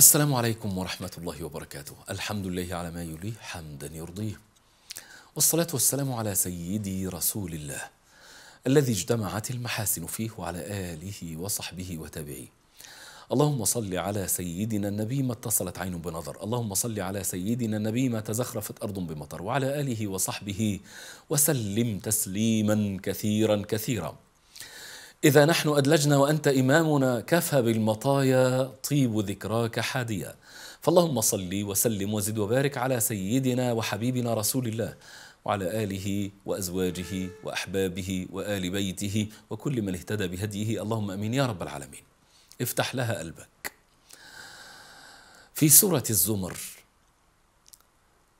السلام عليكم ورحمة الله وبركاته الحمد لله على ما يليه حمدا يرضيه والصلاة والسلام على سيدي رسول الله الذي اجتمعت المحاسن فيه وعلى آله وصحبه وتابعيه اللهم صل على سيدنا النبي ما اتصلت عين بنظر اللهم صل على سيدنا النبي ما تزخرفت أرض بمطر وعلى آله وصحبه وسلم تسليما كثيرا كثيرا إذا نحن أدلجنا وأنت إمامنا كفى بالمطايا طيب ذكراك حاديا فاللهم صل وسلم وزد وبارك على سيدنا وحبيبنا رسول الله وعلى آله وأزواجه وأحبابه وآل بيته وكل من اهتدى بهديه اللهم أمين يا رب العالمين افتح لها قلبك في سورة الزمر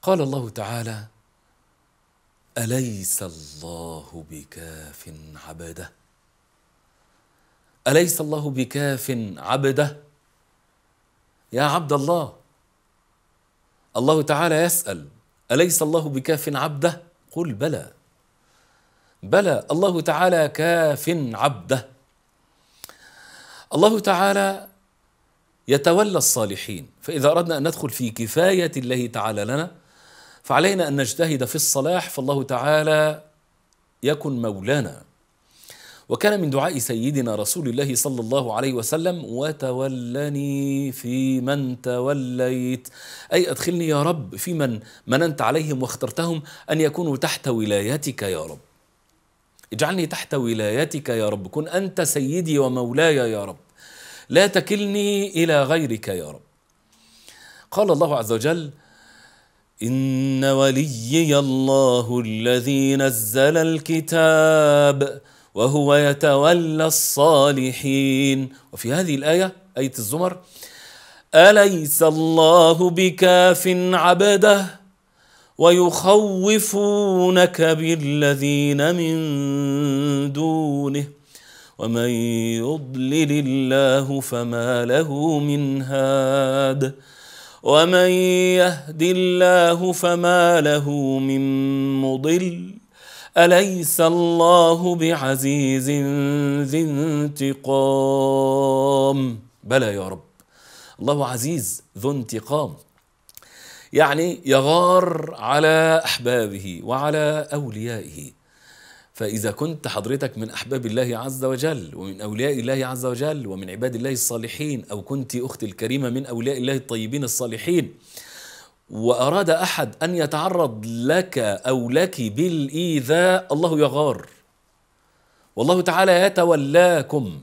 قال الله تعالى أليس الله بكاف عبده أليس الله بكاف عبده يا عبد الله الله تعالى يسأل أليس الله بكاف عبده قل بلى بلى الله تعالى كاف عبده الله تعالى يتولى الصالحين فإذا أردنا أن ندخل في كفاية الله تعالى لنا فعلينا أن نجتهد في الصلاح فالله تعالى يكن مولانا وكان من دعاء سيدنا رسول الله صلى الله عليه وسلم وتولني في من توليت أي أدخلني يا رب في من مننت عليهم واخترتهم أن يكونوا تحت ولايتك يا رب اجعلني تحت ولايتك يا رب كن أنت سيدي ومولاي يا رب لا تكلني إلى غيرك يا رب قال الله عز وجل إن وليي الله الذي نزل الكتاب وهو يتولى الصالحين وفي هذه الآية آية الزمر أليس الله بكاف عبده ويخوفونك بالذين من دونه ومن يضلل الله فما له من هاد ومن يهد الله فما له من مضل أليس الله بعزيز ذي انتقام بلى يا رب الله عزيز ذو انتقام يعني يغار على أحبابه وعلى أوليائه فإذا كنت حضرتك من أحباب الله عز وجل ومن أولياء الله عز وجل ومن عباد الله الصالحين أو كنت أختي الكريمة من أولياء الله الطيبين الصالحين وأراد أحد أن يتعرض لك أو لك بالإيذاء الله يغار والله تعالى يتولاكم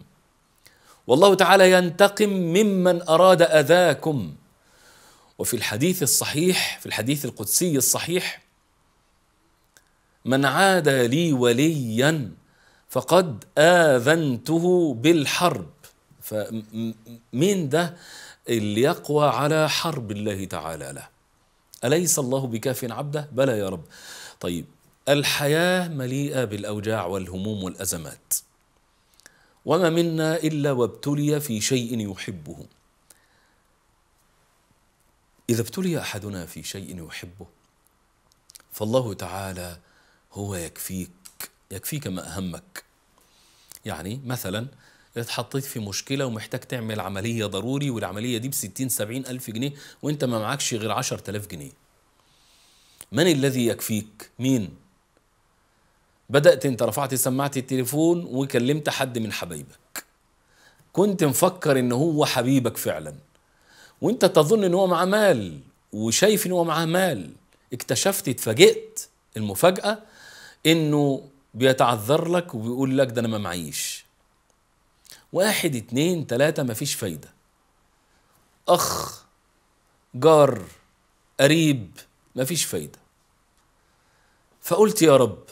والله تعالى ينتقم ممن أراد أذاكم وفي الحديث الصحيح في الحديث القدسي الصحيح من عاد لي وليا فقد آذنته بالحرب فمين ده اللي يقوى على حرب الله تعالى له أليس الله بكاف عبده؟ بلى يا رب. طيب الحياة مليئة بالأوجاع والهموم والأزمات. وما منا إلا وابتلي في شيء يحبه. إذا ابتلي أحدنا في شيء يحبه فالله تعالى هو يكفيك، يكفيك ما أهمك. يعني مثلا اتحطيت في مشكله ومحتاج تعمل عمليه ضروري والعمليه دي ب 60 70 الف جنيه وانت ما معكش غير 10000 جنيه من الذي يكفيك مين بدات انت رفعت سماعه التليفون وكلمت حد من حبايبك كنت مفكر ان هو حبيبك فعلا وانت تظن ان هو معاه مال وشايف ان هو معاه مال اكتشفت اتفاجئت المفاجاه انه بيتعذر لك وبيقول لك ده انا ما معيش واحد اتنين تلاتة مفيش فايدة أخ جار قريب مفيش فايدة فقلت يا رب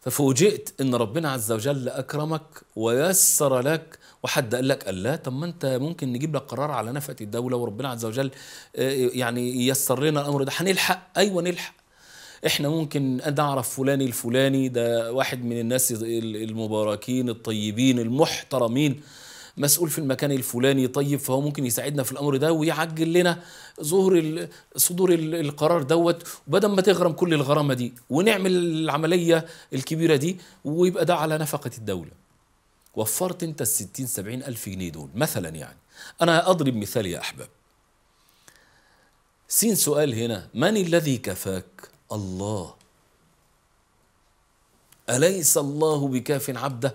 ففوجئت ان ربنا عز وجل اكرمك ويسر لك وحد قال لك قال لا طب ما انت ممكن نجيب لك قرار على نفقه الدوله وربنا عز وجل آه، يعني ييسر لنا الامر ده هنلحق ايوه نلحق احنا ممكن نعرف فلان الفلاني ده واحد من الناس المباركين الطيبين المحترمين مسؤول في المكان الفلاني طيب فهو ممكن يساعدنا في الامر ده ويعجل لنا ظهور صدور القرار دوت وبدل ما تغرم كل الغرامه دي ونعمل العمليه الكبيره دي ويبقى ده على نفقه الدوله وفرت انت ال 60 70 الف جنيه دول مثلا يعني انا اضرب مثال يا احباب سين سؤال هنا من الذي كفاك الله أليس الله بكاف عبده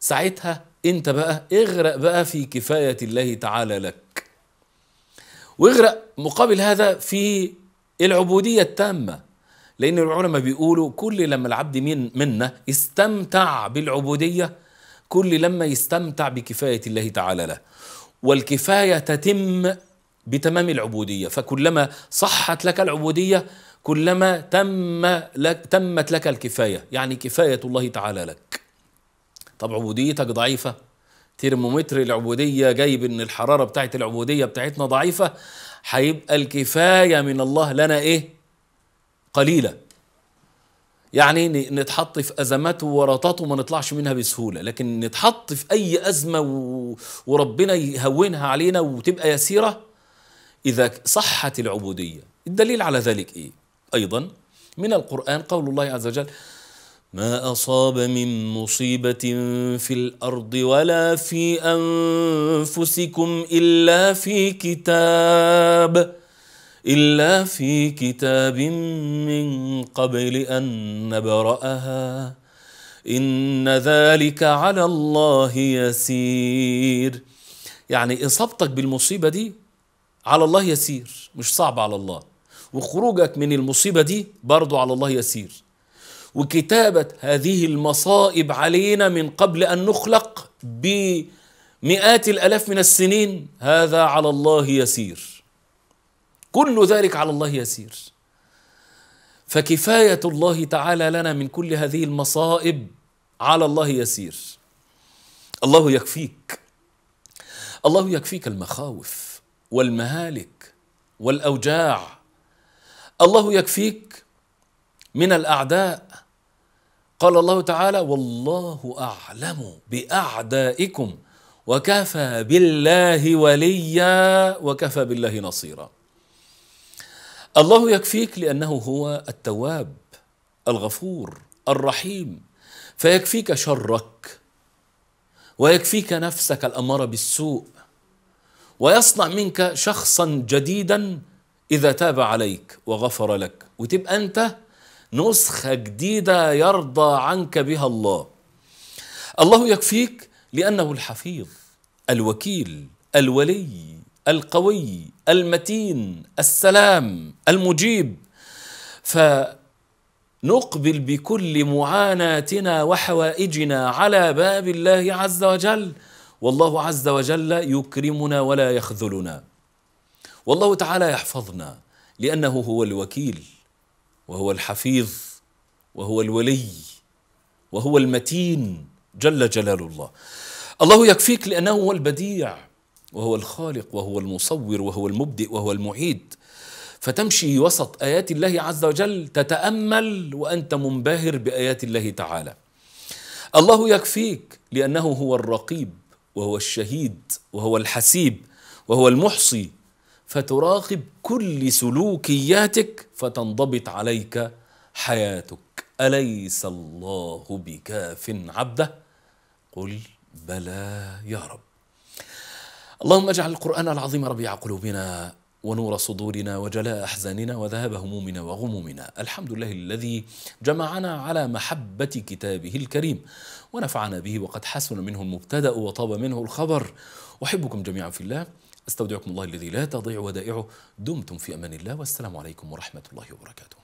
ساعتها انت بقى اغرق بقى في كفاية الله تعالى لك واغرق مقابل هذا في العبودية التامة لأن العلماء بيقولوا كل لما العبد من منا استمتع بالعبودية كل لما يستمتع بكفاية الله تعالى له والكفاية تتم بتمام العبودية فكلما صحت لك العبودية كلما تم لك تمت لك الكفايه يعني كفايه الله تعالى لك طب عبوديتك ضعيفه ترمومتر العبوديه جايب ان الحراره بتاعت العبوديه بتاعتنا ضعيفه هيبقى الكفايه من الله لنا ايه قليله يعني نتحط في ازمات وورطات وما نطلعش منها بسهوله لكن نتحط في اي ازمه و... وربنا يهونها علينا وتبقى يسيره اذا صحت العبوديه الدليل على ذلك ايه أيضا من القرآن قول الله عز وجل ما أصاب من مصيبة في الأرض ولا في أنفسكم إلا في كتاب إلا في كتاب من قبل أن نبرأها إن ذلك على الله يسير يعني إصابتك بالمصيبة دي على الله يسير مش صعب على الله وخروجك من المصيبة دي برضو على الله يسير وكتابة هذه المصائب علينا من قبل أن نخلق بمئات الألاف من السنين هذا على الله يسير كل ذلك على الله يسير فكفاية الله تعالى لنا من كل هذه المصائب على الله يسير الله يكفيك الله يكفيك المخاوف والمهالك والأوجاع الله يكفيك من الاعداء قال الله تعالى والله اعلم باعدائكم وكفى بالله وليا وكفى بالله نصيرا الله يكفيك لانه هو التواب الغفور الرحيم فيكفيك شرك ويكفيك نفسك الاماره بالسوء ويصنع منك شخصا جديدا إذا تاب عليك وغفر لك وتبقى أنت نسخة جديدة يرضى عنك بها الله الله يكفيك لأنه الحفيظ الوكيل الولي القوي المتين السلام المجيب فنقبل بكل معاناتنا وحوائجنا على باب الله عز وجل والله عز وجل يكرمنا ولا يخذلنا والله تعالى يحفظنا لأنه هو الوكيل وهو الحفيظ وهو الولي وهو المتين جل جلال الله الله يكفيك لأنه هو البديع وهو الخالق وهو المصور وهو المبدئ وهو المعيد فتمشي وسط ايات الله عز وجل تتامل وانت منبهر بايات الله تعالى الله يكفيك لانه هو الرقيب وهو الشهيد وهو الحسيب وهو المحصي فتراقب كل سلوكياتك فتنضبط عليك حياتك اليس الله بكاف عبده قل بلى يا رب اللهم اجعل القران العظيم ربيع قلوبنا ونور صدورنا وجلاء احزاننا وذهاب همومنا وغمومنا الحمد لله الذي جمعنا على محبه كتابه الكريم ونفعنا به وقد حسن منه المبتدا وطاب منه الخبر احبكم جميعا في الله استودعكم الله الذي لا تضيع ودائعه دمتم في أمان الله والسلام عليكم ورحمة الله وبركاته